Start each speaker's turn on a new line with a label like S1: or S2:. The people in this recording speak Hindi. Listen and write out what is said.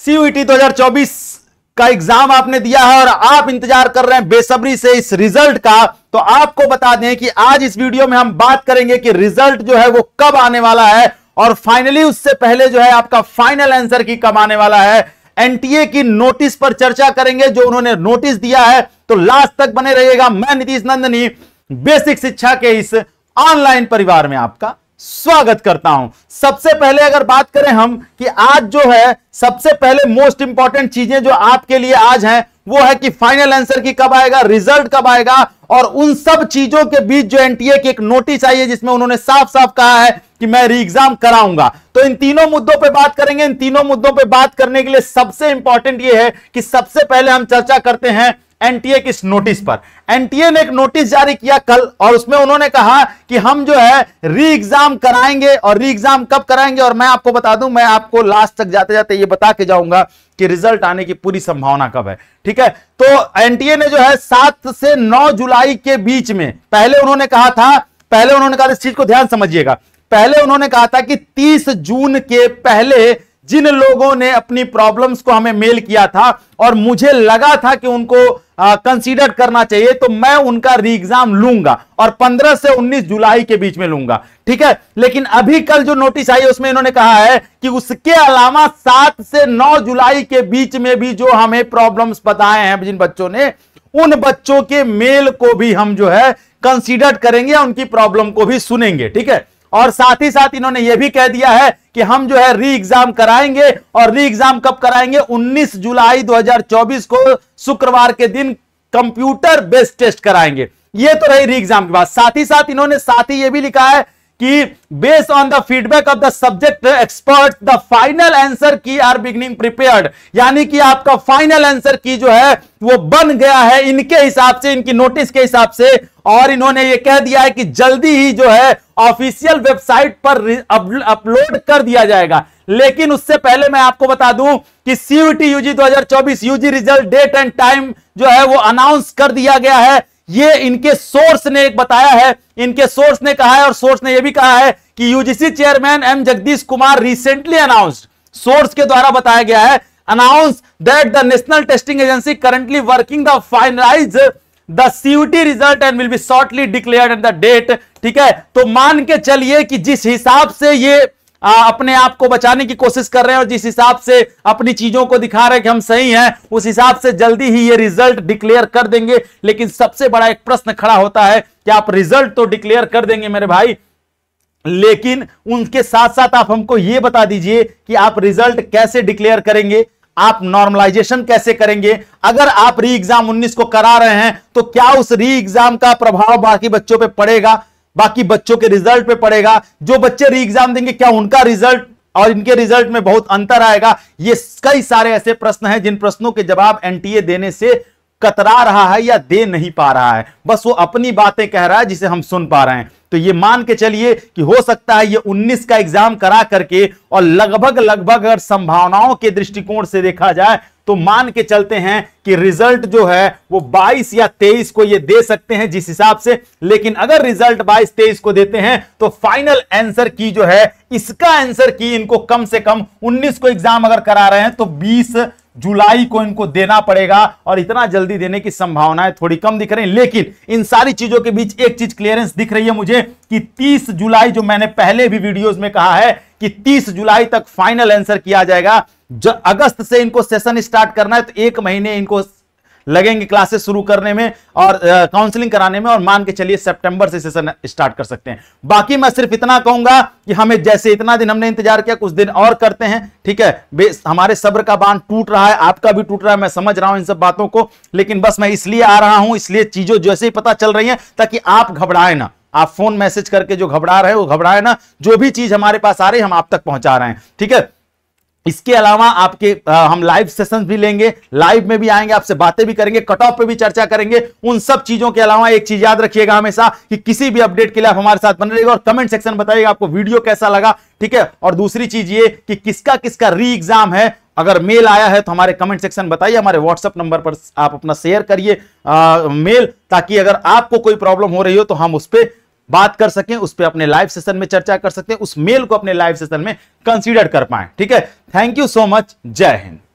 S1: E सीयूटी 2024 का एग्जाम आपने दिया है और आप इंतजार कर रहे हैं बेसब्री से इस रिजल्ट का तो आपको बता दें कि आज इस वीडियो में हम बात करेंगे कि रिजल्ट जो है वो कब आने वाला है और फाइनली उससे पहले जो है आपका फाइनल आंसर की कब आने वाला है एनटीए की नोटिस पर चर्चा करेंगे जो उन्होंने नोटिस दिया है तो लास्ट तक बने रहिएगा मैं नीतीश नंदनी बेसिक शिक्षा के इस ऑनलाइन परिवार में आपका स्वागत करता हूं सबसे पहले अगर बात करें हम कि आज जो है सबसे पहले मोस्ट इंपॉर्टेंट चीजें जो आपके लिए आज हैं वो है कि फाइनल आंसर की कब आएगा रिजल्ट कब आएगा और उन सब चीजों के बीच जो एनटीए की एक नोटिस आई है जिसमें उन्होंने साफ साफ कहा है कि मैं री एग्जाम कराऊंगा तो इन तीनों मुद्दों पे बात करेंगे इन तीनों मुद्दों पे बात करने के लिए सबसे इंपॉर्टेंट ये है कि सबसे पहले हम चर्चा करते हैं एनटीए इस नोटिस पर एनटीए ने एक नोटिस जारी किया कल और उसमें उन्होंने कहा कि हम जो है री एग्जाम कराएंगे और री एग्जाम कब कराएंगे और मैं आपको बता दूं मैं आपको लास्ट तक जाते जाते ये बता के जाऊंगा कि रिजल्ट आने की पूरी संभावना कब है ठीक है तो एनटीए ने जो है सात से नौ जुलाई के बीच में पहले उन्होंने कहा था पहले उन्होंने कहा इस चीज को ध्यान समझिएगा पहले उन्होंने कहा था कि तीस जून के पहले जिन लोगों ने अपनी प्रॉब्लम्स को हमें मेल किया था और मुझे लगा था कि उनको कंसीडर करना चाहिए तो मैं उनका री एग्जाम लूंगा और 15 से 19 जुलाई के बीच में लूंगा ठीक है लेकिन अभी कल जो नोटिस आई उसमें इन्होंने कहा है कि उसके अलावा 7 से 9 जुलाई के बीच में भी जो हमें प्रॉब्लम्स बताए हैं जिन बच्चों ने उन बच्चों के मेल को भी हम जो है कंसीडर करेंगे उनकी प्रॉब्लम को भी सुनेंगे ठीक है और साथ ही साथ इन्होंने यह भी कह दिया है कि हम जो है री एग्जाम कराएंगे और री एग्जाम कब कराएंगे 19 जुलाई 2024 को शुक्रवार के दिन कंप्यूटर बेस्ड टेस्ट कराएंगे ये तो रही री एग्जाम की बात साथ ही साथ इन्होंने साथ ही यह भी लिखा है कि based on the feedback of the subject expert the final answer key are beginning prepared यानी कि आपका फाइनल आंसर की जो है वो बन गया है इनके हिसाब से इनकी नोटिस के हिसाब से और इन्होंने ये कह दिया है कि जल्दी ही जो है ऑफिशियल वेबसाइट पर अपलोड कर दिया जाएगा लेकिन उससे पहले मैं आपको बता दूं कि CUET UG 2024 UG result date and time जो है वो अनाउंस कर दिया गया है ये इनके सोर्स ने एक बताया है इनके सोर्स ने कहा है और सोर्स ने यह भी कहा है कि UGC chairman M Jagadesh Kumar recently announced source के द्वारा बताया गया है announce that the National Testing Agency currently working the finalize the CUET result and will be shortly declared at the date ठीक है तो मान के चलिए कि जिस हिसाब से ये अपने आप को बचाने की कोशिश कर रहे हैं और जिस हिसाब से अपनी चीजों को दिखा रहे हैं कि हम सही हैं उस हिसाब से जल्दी ही ये रिजल्ट डिक्लेयर कर देंगे लेकिन सबसे बड़ा एक प्रश्न खड़ा होता है कि आप रिजल्ट तो डिक्लेयर कर देंगे मेरे भाई लेकिन उनके साथ साथ आप हमको ये बता दीजिए कि आप रिजल्ट कैसे डिक्लेयर करेंगे आप नॉर्मलाइजेशन कैसे करेंगे अगर आप री एग्जाम 19 को करा रहे हैं तो क्या उस री एग्जाम का प्रभाव बाकी बच्चों पे पड़ेगा बाकी बच्चों के रिजल्ट पे पड़ेगा जो बच्चे री एग्जाम देंगे क्या उनका रिजल्ट और इनके रिजल्ट में बहुत अंतर आएगा ये कई सारे ऐसे प्रश्न हैं जिन प्रश्नों के जवाब एनटीए देने से कतरा रहा है या दे नहीं पा रहा है बस वो अपनी बातें कह रहा है जिसे हम सुन पा रहे हैं तो ये मान के चलिए कि हो सकता है ये 19 का एग्जाम करा करके और लगभग लगभग अगर संभावनाओं के दृष्टिकोण से देखा जाए तो मान के चलते हैं कि रिजल्ट जो है वो 22 या 23 को ये दे सकते हैं जिस हिसाब से लेकिन अगर रिजल्ट 22 23 को देते हैं तो फाइनल आंसर की जो है इसका आंसर की इनको कम से कम 19 को एग्जाम अगर करा रहे हैं तो 20 जुलाई को इनको देना पड़ेगा और इतना जल्दी देने की संभावनाएं थोड़ी कम दिख रही है लेकिन इन सारी चीजों के बीच एक चीज क्लियरेंस दिख रही है मुझे कि 30 जुलाई जो मैंने पहले भी वीडियोस में कहा है कि 30 जुलाई तक फाइनल आंसर किया जाएगा अगस्त से इनको सेशन स्टार्ट करना है तो एक महीने इनको लगेंगे क्लासेस शुरू करने में और काउंसलिंग कराने में और मान के चलिए सितंबर से सेशन स्टार्ट कर सकते हैं बाकी मैं सिर्फ इतना कहूंगा कि हमें जैसे इतना दिन हमने इंतजार किया कुछ दिन और करते हैं ठीक है हमारे सब्र का बांध टूट रहा है आपका भी टूट रहा है मैं समझ रहा हूं इन सब बातों को लेकिन बस मैं इसलिए आ रहा हूं इसलिए चीजों जैसे ही पता चल रही है ताकि आप घबराए ना आप फोन मैसेज करके जो घबरा रहे हो घबराए ना जो भी चीज हमारे पास आ रही है हम आप तक पहुंचा रहे हैं ठीक है इसके अलावा आपके आ, हम लाइव सेशंस भी लेंगे लाइव में भी आएंगे आपसे बातें भी करेंगे कट ऑफ पे भी चर्चा करेंगे उन सब चीजों के अलावा एक चीज याद रखिएगा हमेशा कि किसी भी अपडेट के लिए आप हमारे साथ बने रहिएगा और कमेंट सेक्शन बताइएगा आपको वीडियो कैसा लगा ठीक है और दूसरी चीज ये कि किसका किसका री एग्जाम है अगर मेल आया है तो हमारे कमेंट सेक्शन बताइए हमारे व्हाट्सएप नंबर पर आप अपना शेयर करिए मेल ताकि अगर आपको कोई प्रॉब्लम हो रही हो तो हम उस पर बात कर सकें उस पर अपने लाइव सेशन में चर्चा कर सकते हैं उस मेल को अपने लाइव सेशन में कंसिडर कर पाए ठीक है थैंक यू सो मच जय हिंद